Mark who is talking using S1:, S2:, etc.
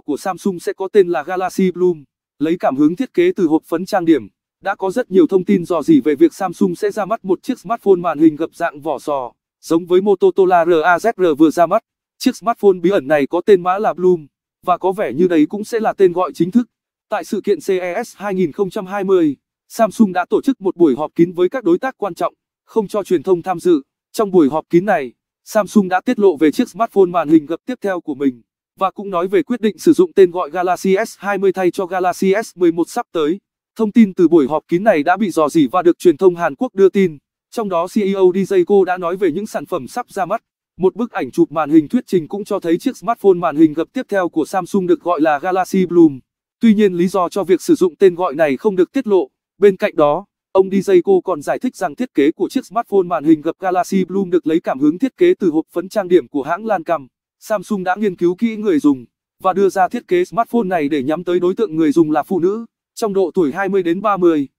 S1: của Samsung sẽ có tên là Galaxy Bloom. Lấy cảm hứng thiết kế từ hộp phấn trang điểm, đã có rất nhiều thông tin dò dỉ về việc Samsung sẽ ra mắt một chiếc smartphone màn hình gập dạng vỏ sò, giống với Motorola RAZR vừa ra mắt. Chiếc smartphone bí ẩn này có tên mã là Bloom, và có vẻ như đấy cũng sẽ là tên gọi chính thức. Tại sự kiện CES 2020, Samsung đã tổ chức một buổi họp kín với các đối tác quan trọng, không cho truyền thông tham dự. Trong buổi họp kín này, Samsung đã tiết lộ về chiếc smartphone màn hình gập tiếp theo của mình và cũng nói về quyết định sử dụng tên gọi Galaxy S20 thay cho Galaxy S11 sắp tới. Thông tin từ buổi họp kín này đã bị dò dỉ và được truyền thông Hàn Quốc đưa tin. Trong đó CEO DJ Ko đã nói về những sản phẩm sắp ra mắt. Một bức ảnh chụp màn hình thuyết trình cũng cho thấy chiếc smartphone màn hình gập tiếp theo của Samsung được gọi là Galaxy Bloom. Tuy nhiên lý do cho việc sử dụng tên gọi này không được tiết lộ. Bên cạnh đó, ông DJ Ko còn giải thích rằng thiết kế của chiếc smartphone màn hình gập Galaxy Bloom được lấy cảm hứng thiết kế từ hộp phấn trang điểm của hãng Lancome. Samsung đã nghiên cứu kỹ người dùng và đưa ra thiết kế smartphone này để nhắm tới đối tượng người dùng là phụ nữ trong độ tuổi 20 đến 30.